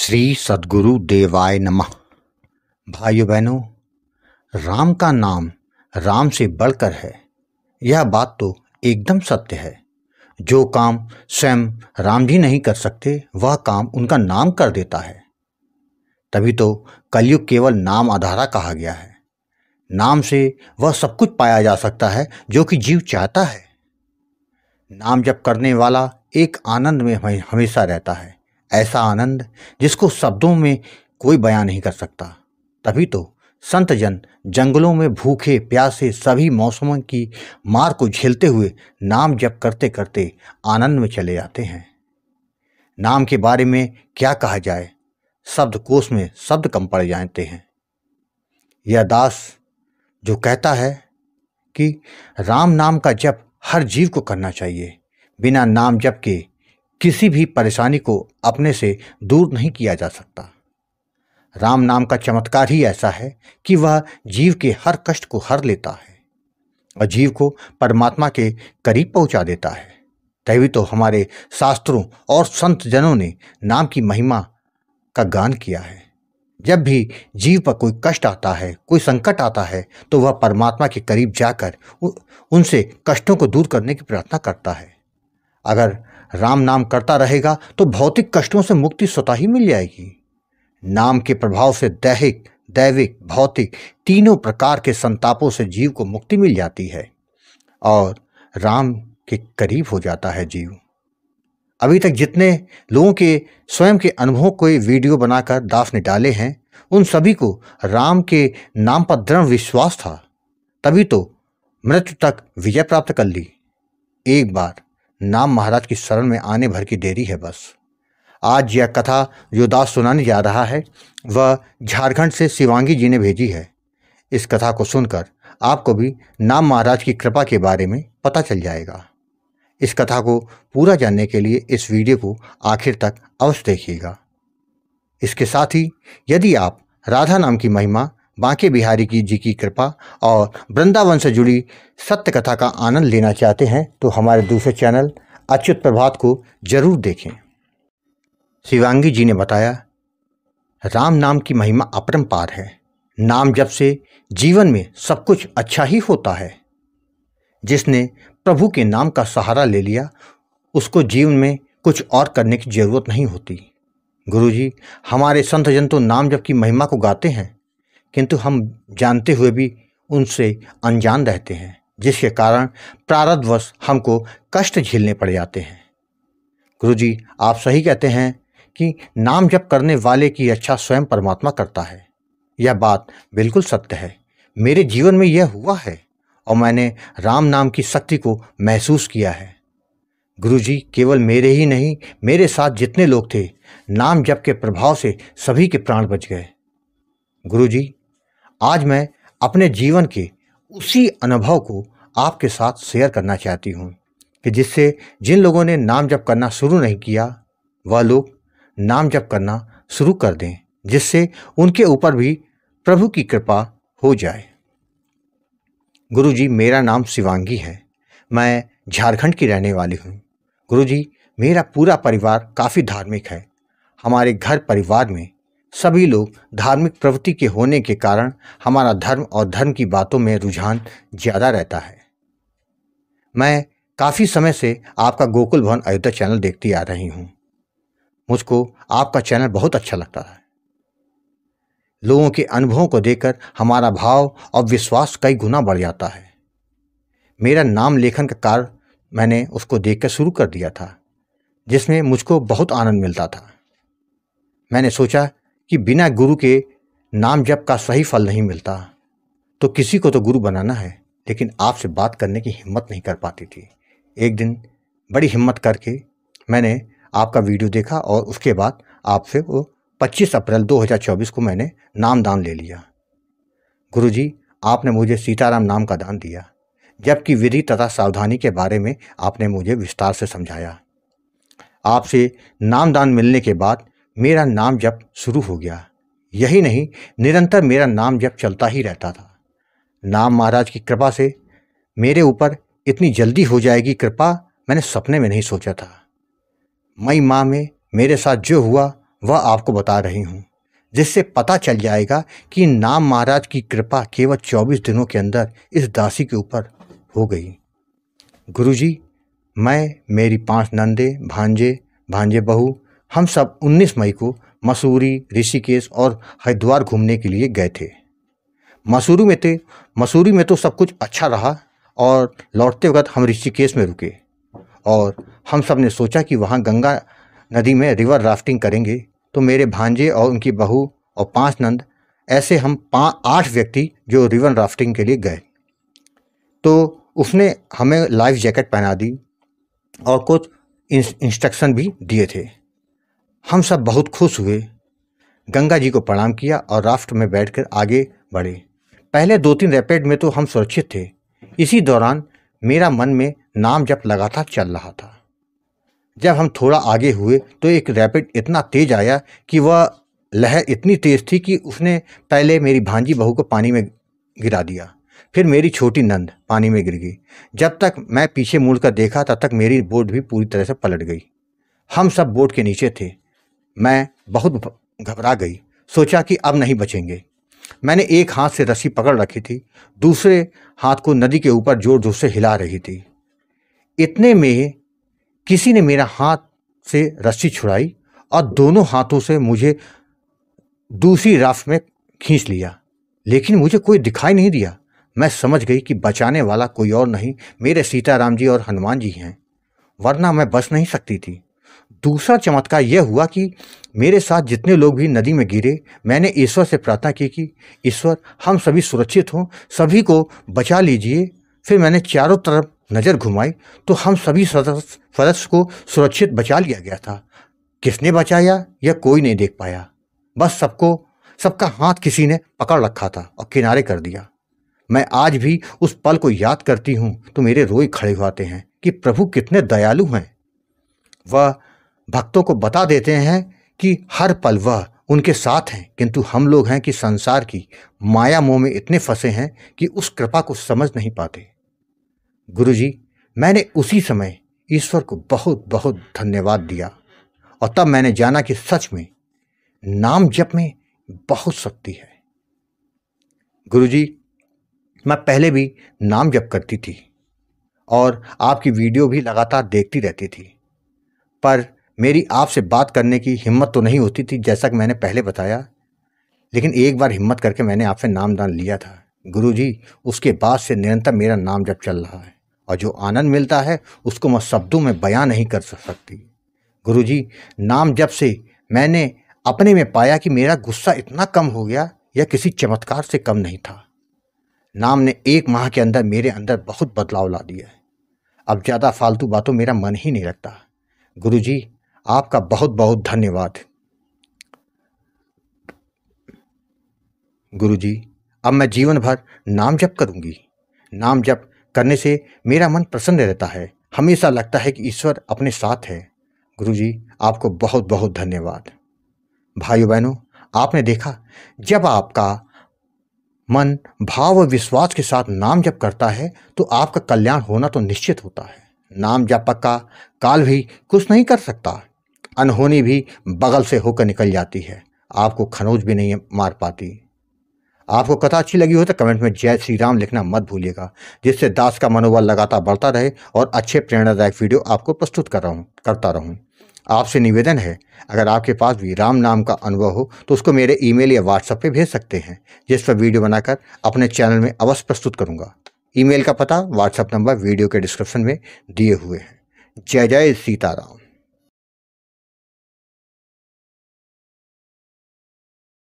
श्री सदगुरु देवाय नमः भाइयों बहनों राम का नाम राम से बढ़कर है यह बात तो एकदम सत्य है जो काम स्वयं राम जी नहीं कर सकते वह काम उनका नाम कर देता है तभी तो कलयुग केवल नाम आधारा कहा गया है नाम से वह सब कुछ पाया जा सकता है जो कि जीव चाहता है नाम जप करने वाला एक आनंद में हमेशा रहता है ऐसा आनंद जिसको शब्दों में कोई बयां नहीं कर सकता तभी तो संत जन जंगलों में भूखे प्यासे सभी मौसमों की मार को झेलते हुए नाम जप करते करते आनंद में चले जाते हैं नाम के बारे में क्या कहा जाए शब्द कोश में शब्द कम पड़ जाते हैं यह दास जो कहता है कि राम नाम का जप हर जीव को करना चाहिए बिना नाम जप के किसी भी परेशानी को अपने से दूर नहीं किया जा सकता राम नाम का चमत्कार ही ऐसा है कि वह जीव के हर कष्ट को हर लेता है और जीव को परमात्मा के करीब पहुंचा देता है तभी तो हमारे शास्त्रों और संत जनों ने नाम की महिमा का गान किया है जब भी जीव पर कोई कष्ट आता है कोई संकट आता है तो वह परमात्मा के करीब जाकर उनसे कष्टों को दूर करने की प्रार्थना करता है अगर राम नाम करता रहेगा तो भौतिक कष्टों से मुक्ति स्वतः ही मिल जाएगी नाम के प्रभाव से दैहिक दैविक भौतिक तीनों प्रकार के संतापों से जीव को मुक्ति मिल जाती है और राम के करीब हो जाता है जीव अभी तक जितने लोगों के स्वयं के अनुभव को वीडियो बनाकर दास ने डाले हैं उन सभी को राम के नाम पर दृढ़ विश्वास था तभी तो मृत्यु तक विजय प्राप्त कर ली एक बार नाम महाराज की शरण में आने भर की देरी है बस आज यह कथा जो दास सुनाने जा रहा है वह झारखंड से शिवांगी जी ने भेजी है इस कथा को सुनकर आपको भी नाम महाराज की कृपा के बारे में पता चल जाएगा इस कथा को पूरा जानने के लिए इस वीडियो को आखिर तक अवश्य देखिएगा इसके साथ ही यदि आप राधा नाम की महिमा बांके बिहारी की जी की कृपा और वृंदावन से जुड़ी सत्य कथा का आनंद लेना चाहते हैं तो हमारे दूसरे चैनल अच्युत प्रभात को जरूर देखें शिवांगी जी ने बताया राम नाम की महिमा अपरम्पार है नाम जब से जीवन में सब कुछ अच्छा ही होता है जिसने प्रभु के नाम का सहारा ले लिया उसको जीवन में कुछ और करने की जरूरत नहीं होती गुरुजी हमारे संत जन तो नाम जब की महिमा को गाते हैं किंतु हम जानते हुए भी उनसे अनजान रहते हैं जिसके कारण प्रारब्धवश हमको कष्ट झेलने पड़ जाते हैं गुरु जी आप सही कहते हैं कि नाम जप करने वाले की अच्छा स्वयं परमात्मा करता है यह बात बिल्कुल सत्य है मेरे जीवन में यह हुआ है और मैंने राम नाम की शक्ति को महसूस किया है गुरु जी केवल मेरे ही नहीं मेरे साथ जितने लोग थे नाम जप के प्रभाव से सभी के प्राण बच गए गुरु जी आज मैं अपने जीवन के उसी अनुभव को आपके साथ शेयर करना चाहती हूँ कि जिससे जिन लोगों ने नाम जप करना शुरू नहीं किया वह लोग नाम जप करना शुरू कर दें जिससे उनके ऊपर भी प्रभु की कृपा हो जाए गुरु जी मेरा नाम शिवांगी है मैं झारखंड की रहने वाली हूँ गुरु जी मेरा पूरा परिवार काफ़ी धार्मिक है हमारे घर परिवार में सभी लोग धार्मिक प्रवृत्ति के होने के कारण हमारा धर्म और धर्म की बातों में रुझान ज़्यादा रहता है मैं काफ़ी समय से आपका गोकुल भवन अयोध्या चैनल देखती आ रही हूँ मुझको आपका चैनल बहुत अच्छा लगता है लोगों के अनुभवों को देखकर हमारा भाव और विश्वास कई गुना बढ़ जाता है मेरा नाम लेखन का कार्य मैंने उसको देखकर शुरू कर दिया था जिसमें मुझको बहुत आनंद मिलता था मैंने सोचा कि बिना गुरु के नाम जप का सही फल नहीं मिलता तो किसी को तो गुरु बनाना है लेकिन आपसे बात करने की हिम्मत नहीं कर पाती थी एक दिन बड़ी हिम्मत करके मैंने आपका वीडियो देखा और उसके बाद आपसे वो 25 अप्रैल 2024 को मैंने नाम दान ले लिया जी आपने मुझे सीताराम नाम का दान दिया जबकि विधि तथा सावधानी के बारे में आपने मुझे विस्तार से समझाया आपसे नाम दान मिलने के बाद मेरा नाम जप शुरू हो गया यही नहीं निरंतर मेरा नाम जप चलता ही रहता था नाम महाराज की कृपा से मेरे ऊपर इतनी जल्दी हो जाएगी कृपा मैंने सपने में नहीं सोचा था मई माँ में मेरे साथ जो हुआ वह आपको बता रही हूँ जिससे पता चल जाएगा कि नाम महाराज की कृपा केवल 24 दिनों के अंदर इस दासी के ऊपर हो गई गुरुजी मैं मेरी पांच नंदे भांजे भांजे बहू हम सब 19 मई को मसूरी ऋषिकेश और हरिद्वार घूमने के लिए गए थे मसूरी में थे मसूरी में तो सब कुछ अच्छा रहा और लौटते वक्त हम ऋषिकेश में रुके और हम सब ने सोचा कि वहाँ गंगा नदी में रिवर राफ्टिंग करेंगे तो मेरे भांजे और उनकी बहू और पांच नंद ऐसे हम पाँच आठ व्यक्ति जो रिवर राफ्टिंग के लिए गए तो उसने हमें लाइफ जैकेट पहना दी और कुछ इंस्ट्रक्शन भी दिए थे हम सब बहुत खुश हुए गंगा जी को प्रणाम किया और राफ्ट में बैठकर आगे बढ़े पहले दो तीन रैपिड में तो हम सुरक्षित थे इसी दौरान मेरा मन में नाम जप लगातार चल रहा था जब हम थोड़ा आगे हुए तो एक रैपिड इतना तेज आया कि वह लहर इतनी तेज थी कि उसने पहले मेरी भांजी बहू को पानी में गिरा दिया फिर मेरी छोटी नंद पानी में गिर गई जब तक मैं पीछे मुड़कर देखा तब तक मेरी बोट भी पूरी तरह से पलट गई हम सब बोट के नीचे थे मैं बहुत घबरा गई सोचा कि अब नहीं बचेंगे मैंने एक हाथ से रस्सी पकड़ रखी थी दूसरे हाथ को नदी के ऊपर जोर जोर से हिला रही थी इतने में किसी ने मेरा हाथ से रस्सी छुड़ाई और दोनों हाथों से मुझे दूसरी राफ में खींच लिया लेकिन मुझे कोई दिखाई नहीं दिया मैं समझ गई कि बचाने वाला कोई और नहीं मेरे सीताराम जी और हनुमान जी हैं वरना मैं बच नहीं सकती थी दूसरा चमत्कार यह हुआ कि मेरे साथ जितने लोग भी नदी में गिरे मैंने ईश्वर से प्रार्थना की कि ईश्वर हम सभी सुरक्षित हों सभी को बचा लीजिए फिर मैंने चारों तरफ नज़र घुमाई तो हम सभी सदस्य सदस्य को सुरक्षित बचा लिया गया था किसने बचाया यह कोई नहीं देख पाया बस सबको सबका हाथ किसी ने पकड़ रखा था और किनारे कर दिया मैं आज भी उस पल को याद करती हूँ तो मेरे रोई खड़े हुआते हैं कि प्रभु कितने दयालु हैं वह भक्तों को बता देते हैं कि हर पल वह उनके साथ हैं किंतु हम लोग हैं कि संसार की माया मोह में इतने फंसे हैं कि उस कृपा को समझ नहीं पाते गुरु जी मैंने उसी समय ईश्वर को बहुत बहुत धन्यवाद दिया और तब मैंने जाना कि सच में नाम जप में बहुत शक्ति है गुरु जी मैं पहले भी नाम जप करती थी और आपकी वीडियो भी लगातार देखती रहती थी पर मेरी आपसे बात करने की हिम्मत तो नहीं होती थी जैसा कि मैंने पहले बताया लेकिन एक बार हिम्मत करके मैंने आपसे नामदान लिया था जी उसके बाद से निरंतर मेरा नाम जब चल रहा है और जो आनंद मिलता है उसको मैं शब्दों में बयां नहीं कर सकती जी नाम जब से मैंने अपने में पाया कि मेरा गुस्सा इतना कम हो गया यह किसी चमत्कार से कम नहीं था नाम ने एक माह के अंदर मेरे अंदर बहुत बदलाव ला दिया है अब ज़्यादा फालतू बातों मेरा मन ही नहीं लगता गुरुजी आपका बहुत बहुत धन्यवाद गुरुजी अब मैं जीवन भर नाम जप करूंगी नाम जप करने से मेरा मन प्रसन्न रहता है हमेशा लगता है कि ईश्वर अपने साथ है गुरुजी आपको बहुत बहुत धन्यवाद भाइयों बहनों आपने देखा जब आपका मन भाव विश्वास के साथ नाम जप करता है तो आपका कल्याण होना तो निश्चित होता है नाम जपक का काल भी कुछ नहीं कर सकता अनहोनी भी बगल से होकर निकल जाती है आपको खनोज भी नहीं मार पाती आपको कथा अच्छी लगी हो तो कमेंट में जय श्री राम लिखना मत भूलिएगा जिससे दास का मनोबल लगातार बढ़ता रहे और अच्छे प्रेरणादायक वीडियो आपको प्रस्तुत कर रहा हूँ करता रहूँ आपसे निवेदन है अगर आपके पास भी राम नाम का अनुभव हो तो उसको मेरे ईमेल या व्हाट्सएप पे भेज सकते हैं जिस पर वीडियो बनाकर अपने चैनल में अवश्य प्रस्तुत करूँगा ईमेल का पता व्हाट्सएप नंबर वीडियो के डिस्क्रिप्शन में दिए हुए हैं जय जय सीताराम